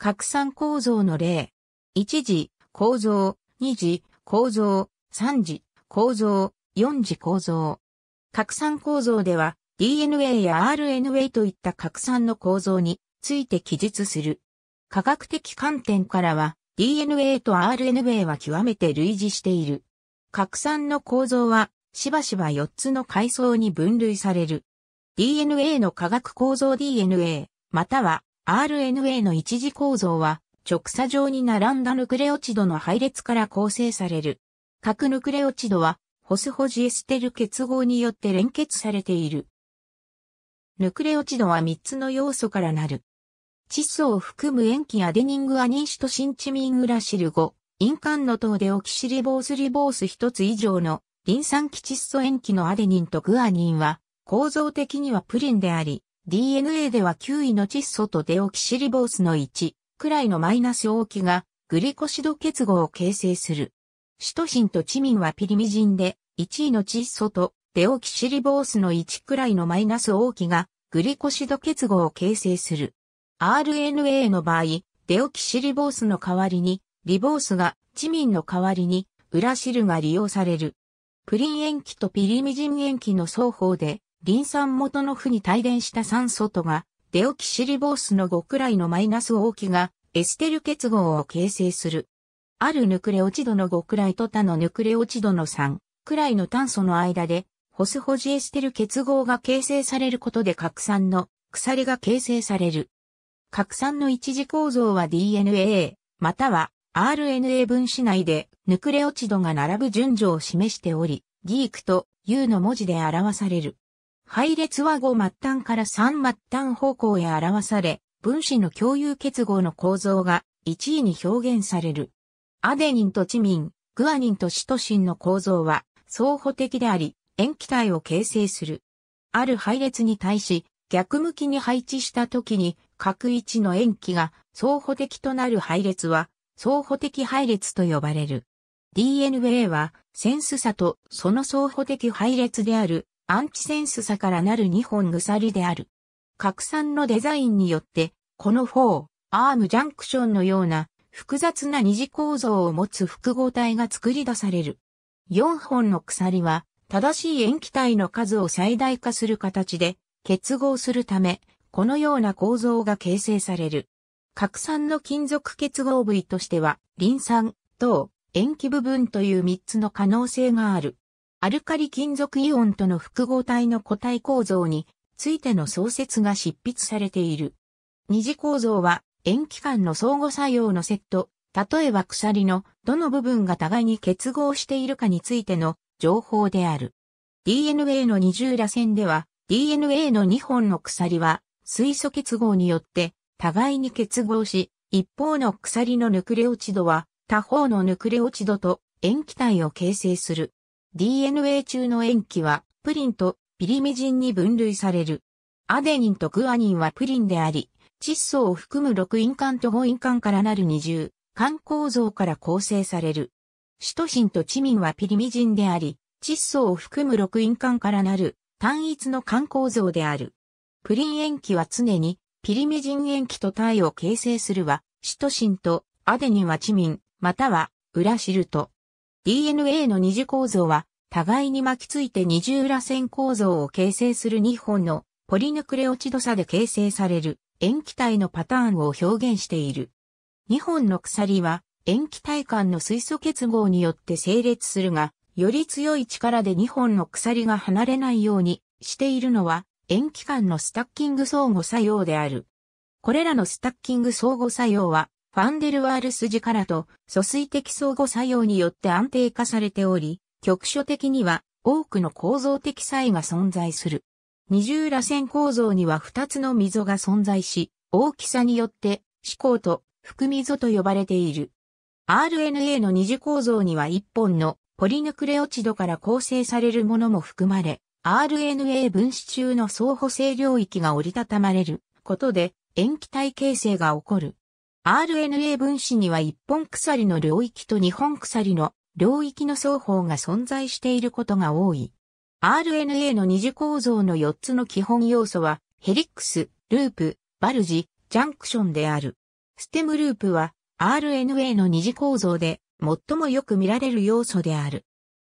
拡散構造の例。1次構造、2次構造、3次構造、4次構造。拡散構造では DNA や RNA といった拡散の構造について記述する。科学的観点からは DNA と RNA は極めて類似している。拡散の構造はしばしば4つの階層に分類される。DNA の化学構造 DNA または RNA の一次構造は、直鎖状に並んだヌクレオチドの配列から構成される。各ヌクレオチドは、ホスホジエステル結合によって連結されている。ヌクレオチドは3つの要素からなる。窒素を含む塩基アデニングアニンシトシンチミングラシル5、インカンの等でオキシリボースリボース1つ以上のリン酸基窒素塩基のアデニンとグアニンは構造的にはプリンであり、DNA では9位の窒素とデオキシリボースの1くらいのマイナス大きがグリコシド結合を形成する。シトシンとチミンはピリミジンで1位の窒素とデオキシリボースの1くらいのマイナス大きがグリコシド結合を形成する。RNA の場合、デオキシリボースの代わりにリボースがチミンの代わりにウラシルが利用される。プリン塩基とピリミジン塩基の双方でリン酸元の負に帯電した酸素とが、デオキシリボースの5くらいのマイナス大きが、エステル結合を形成する。あるヌクレオチドの5くらいと他のヌクレオチドの3くらいの炭素の間で、ホスホジエステル結合が形成されることで核酸の鎖が形成される。核酸の一次構造は DNA、または RNA 分子内でヌクレオチドが並ぶ順序を示しており、ギークと U の文字で表される。配列は5末端から3末端方向へ表され、分子の共有結合の構造が1位に表現される。アデニンとチミン、グアニンとシトシンの構造は相補的であり、塩基体を形成する。ある配列に対し、逆向きに配置した時に、各位置の塩基が相補的となる配列は、相補的配列と呼ばれる。DNA は、センス差とその相補的配列であるアンチセンスさからなる2本鎖である。拡散のデザインによって、この4、アームジャンクションのような複雑な二次構造を持つ複合体が作り出される。4本の鎖は、正しい塩基体の数を最大化する形で結合するため、このような構造が形成される。核酸の金属結合部位としては、リン酸、等、塩基部分という3つの可能性がある。アルカリ金属イオンとの複合体の固体構造についての創設が執筆されている。二次構造は塩基間の相互作用のセット、例えば鎖のどの部分が互いに結合しているかについての情報である。DNA の二重螺旋では DNA の2本の鎖は水素結合によって互いに結合し、一方の鎖のヌクレオチドは他方のヌクレオチドと塩基体を形成する。DNA 中の塩基はプリンとピリミジンに分類される。アデニンとグアニンはプリンであり、窒素を含む6因環と5因環からなる二重、環構造から構成される。シトシンとチミンはピリミジンであり、窒素を含む6因環からなる単一の環構造である。プリン塩基は常にピリミジン塩基と体を形成するは、シトシンとアデニンはチミン、またはウラシルト。DNA の二次構造は、互いに巻きついて二重螺旋構造を形成する2本のポリヌクレオチド差で形成される塩基体のパターンを表現している。2本の鎖は塩基体間の水素結合によって整列するが、より強い力で2本の鎖が離れないようにしているのは塩基間のスタッキング相互作用である。これらのスタッキング相互作用はファンデルワール筋からと、疎水的相互作用によって安定化されており、局所的には多くの構造的差異が存在する。二重螺旋構造には二つの溝が存在し、大きさによって、思考と含溝と呼ばれている。RNA の二次構造には一本のポリヌクレオチドから構成されるものも含まれ、RNA 分子中の相補性領域が折りたたまれることで、塩基体形成が起こる。RNA 分子には一本鎖の領域と二本鎖の領域の双方が存在していることが多い。RNA の二次構造の4つの基本要素は、ヘリックス、ループ、バルジ、ジャンクションである。ステムループは RNA の二次構造で最もよく見られる要素である。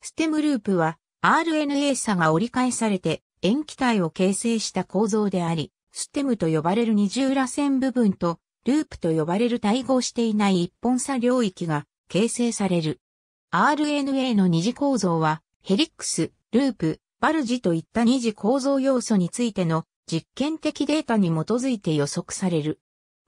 ステムループは RNA 差が折り返されて塩基体を形成した構造であり、ステムと呼ばれる二重螺旋部分とループと呼ばれる対合していない一本差領域が形成される。RNA の二次構造は、ヘリックス、ループ、バルジといった二次構造要素についての実験的データに基づいて予測される。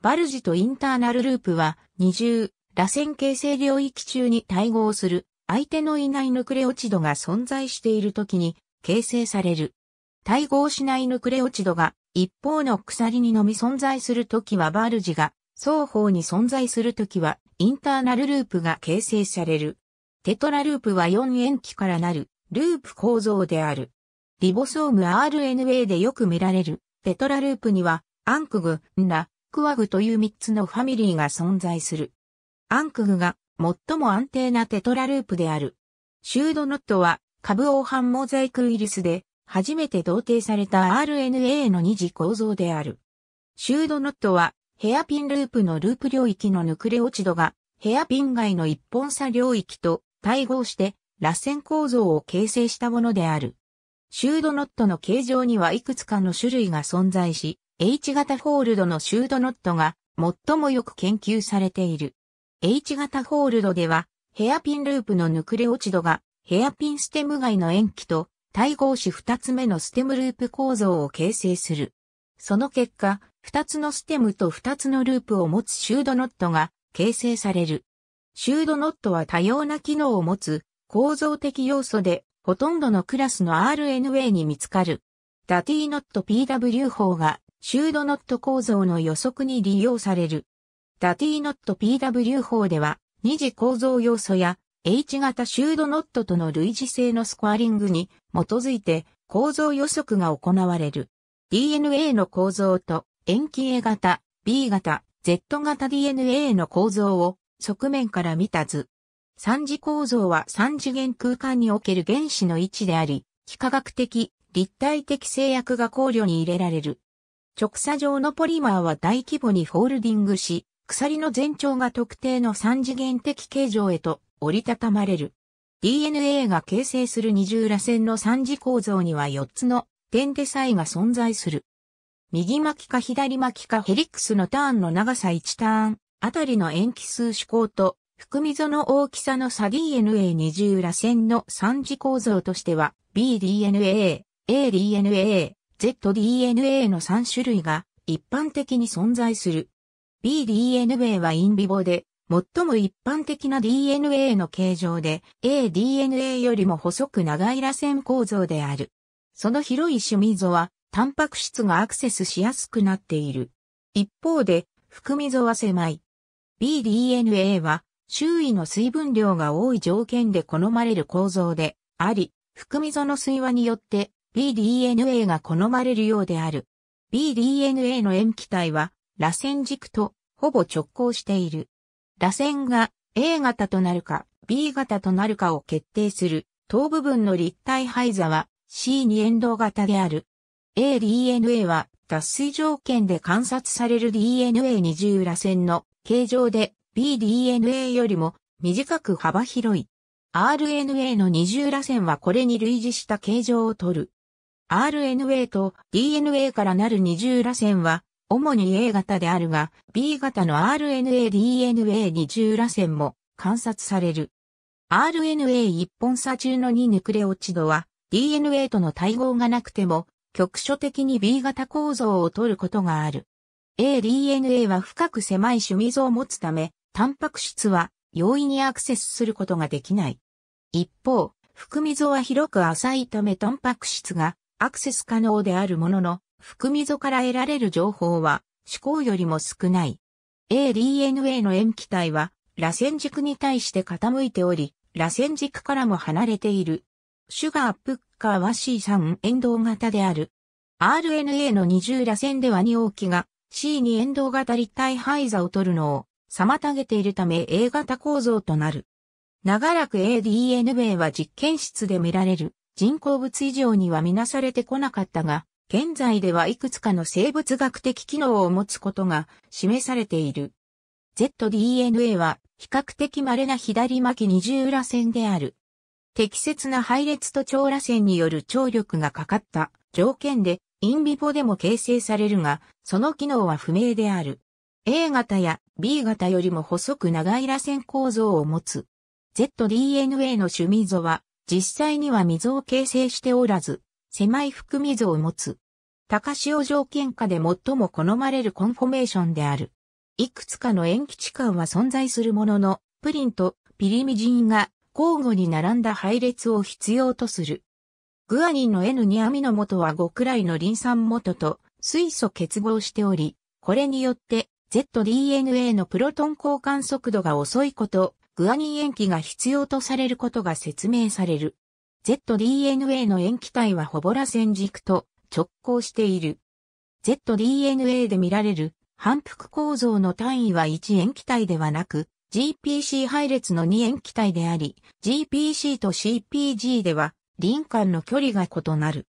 バルジとインターナルループは二重、螺旋形成領域中に対合する相手のいないヌクレオチドが存在している時に形成される。対合しないヌクレオチドが一方の鎖にのみ存在するときはバルジが、双方に存在するときはインターナルループが形成される。テトラループは4塩基からなるループ構造である。リボソーム RNA でよく見られるテトラループにはアンクグ、ンラ、クワグという3つのファミリーが存在する。アンクグが最も安定なテトラループである。シュードノットは株王斑モザイクウイルスで初めて同定された RNA の二次構造である。シュードノットは、ヘアピンループのループ領域のヌクレオチドが、ヘアピン外の一本差領域と対合して、螺旋構造を形成したものである。シュードノットの形状にはいくつかの種類が存在し、H 型ホールドのシュードノットが最もよく研究されている。H 型ホールドでは、ヘアピンループのヌクレオチドがヘアピンステム外の塩基と対合子二つ目のステムループ構造を形成する。その結果、二つのステムと二つのループを持つシュードノットが形成される。シュードノットは多様な機能を持つ構造的要素で、ほとんどのクラスの RNA に見つかる。ダティノット PW 法がシュードノット構造の予測に利用される。ダティノット PW 法では、二次構造要素や H 型シュードノットとの類似性のスコアリングに基づいて構造予測が行われる。DNA の構造と塩基 A 型、B 型、Z 型 DNA の構造を側面から見た図。三次構造は三次元空間における原子の位置であり、幾何学的、立体的制約が考慮に入れられる。直鎖状のポリマーは大規模にフォールディングし、鎖の全長が特定の三次元的形状へと折りたたまれる。DNA が形成する二重螺旋の三次構造には4つの点で差異が存在する。右巻きか左巻きかヘリックスのターンの長さ1ターンあたりの塩基数指向と含み溝の大きさの差 DNA 二重螺旋の三次構造としては BDNA、ADNA、ZDNA の3種類が一般的に存在する。BDNA はインビボで最も一般的な DNA の形状で ADNA よりも細く長い螺旋構造である。その広い趣味溝はタンパク質がアクセスしやすくなっている。一方で含溝は狭い。BDNA は周囲の水分量が多い条件で好まれる構造であり、含溝の水和によって BDNA が好まれるようである。BDNA の塩基体は螺旋軸とほぼ直行している。螺旋が A 型となるか B 型となるかを決定する等部分の立体配座は C にン動型である。ADNA は脱水条件で観察される DNA 二重螺旋の形状で BDNA よりも短く幅広い。RNA の二重螺旋はこれに類似した形状をとる。RNA と DNA からなる二重螺旋は主に A 型であるが、B 型の RNA-DNA 二重螺旋も観察される。RNA 一本差中の2ヌクレオチドは DNA との対合がなくても局所的に B 型構造を取ることがある。ADNA は深く狭い種像を持つため、タンパク質は容易にアクセスすることができない。一方、含溝は広く浅いためタンパク質がアクセス可能であるものの、含み溝から得られる情報は、思考よりも少ない。ADNA の塩基体は、螺旋軸に対して傾いており、螺旋軸からも離れている。シュガー・プッカーは C3 沿動型である。RNA の二重螺旋では2大きが C2 沿動型立体配座を取るのを妨げているため A 型構造となる。長らく ADNA は実験室で見られる人工物以上には見なされてこなかったが、現在ではいくつかの生物学的機能を持つことが示されている。ZDNA は比較的稀な左巻き二重螺旋である。適切な配列と長螺旋による張力がかかった条件でインビボでも形成されるが、その機能は不明である。A 型や B 型よりも細く長い螺旋構造を持つ。ZDNA の味溝は実際には溝を形成しておらず、狭い含み図を持つ。高潮条件下で最も好まれるコンフォメーションである。いくつかの塩基地間は存在するものの、プリンとピリミジンが交互に並んだ配列を必要とする。グアニンの N2 アミノ元は5くらいのリン酸元と水素結合しており、これによって ZDNA のプロトン交換速度が遅いこと、グアニン塩基が必要とされることが説明される。ZDNA の塩基体はほぼら線軸と直行している。ZDNA で見られる反復構造の単位は1塩基体ではなく、GPC 配列の2塩基体であり、GPC と CPG では、輪間の距離が異なる。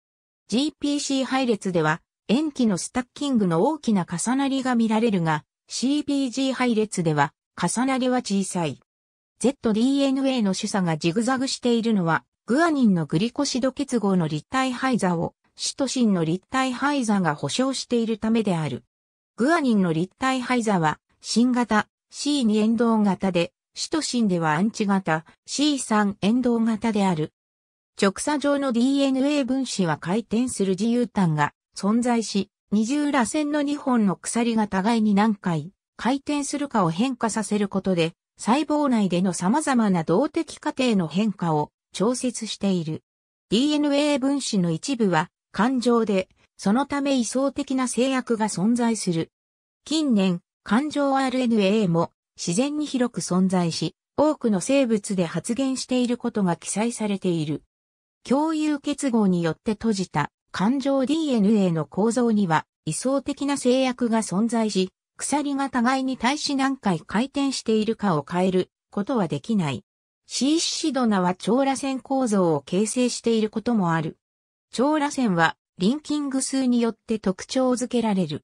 GPC 配列では、塩基のスタッキングの大きな重なりが見られるが、CPG 配列では、重なりは小さい。ZDNA の主査がジグザグしているのは、グアニンのグリコシド結合の立体配座をシトシンの立体配座が保証しているためである。グアニンの立体配座は新型 C2 遠動型で、シトシンではアンチ型 C3 遠動型である。直鎖状の DNA 分子は回転する自由端が存在し、二重螺旋の2本の鎖が互いに何回回転するかを変化させることで、細胞内での様々な動的過程の変化を調節している。DNA 分子の一部は感情で、そのため位相的な制約が存在する。近年、感情 RNA も自然に広く存在し、多くの生物で発現していることが記載されている。共有結合によって閉じた感情 DNA の構造には位相的な制約が存在し、鎖が互いに対し何回回転しているかを変えることはできない。シーシドナは長螺旋構造を形成していることもある。長螺旋はリンキング数によって特徴づけられる。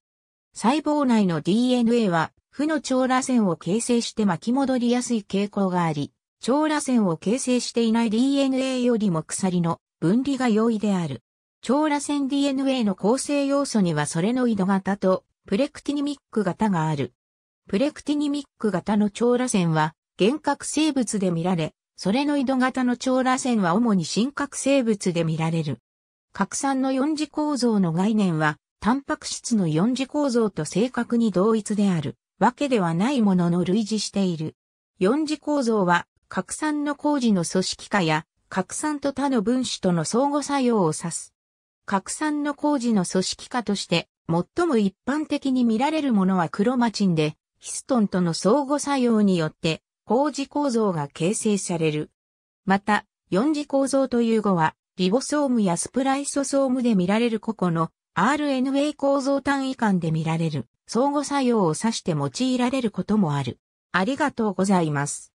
細胞内の DNA は負の長螺旋を形成して巻き戻りやすい傾向があり、長螺旋を形成していない DNA よりも鎖の分離が容易である。長螺旋 DNA の構成要素にはそれの井戸型とプレクティニミック型がある。プレクティニミック型の長螺旋は原核生物で見られ、それの井戸型の長螺旋は主に真核生物で見られる。核酸の四次構造の概念は、タンパク質の四次構造と正確に同一であるわけではないものの類似している。四次構造は、核酸の工事の組織化や、核酸と他の分子との相互作用を指す。核酸の工事の組織化として、最も一般的に見られるものはクロマチンで、ヒストンとの相互作用によって、高次構造が形成される。また、四次構造という語は、リボソームやスプライソソームで見られる個々の RNA 構造単位間で見られる相互作用を指して用いられることもある。ありがとうございます。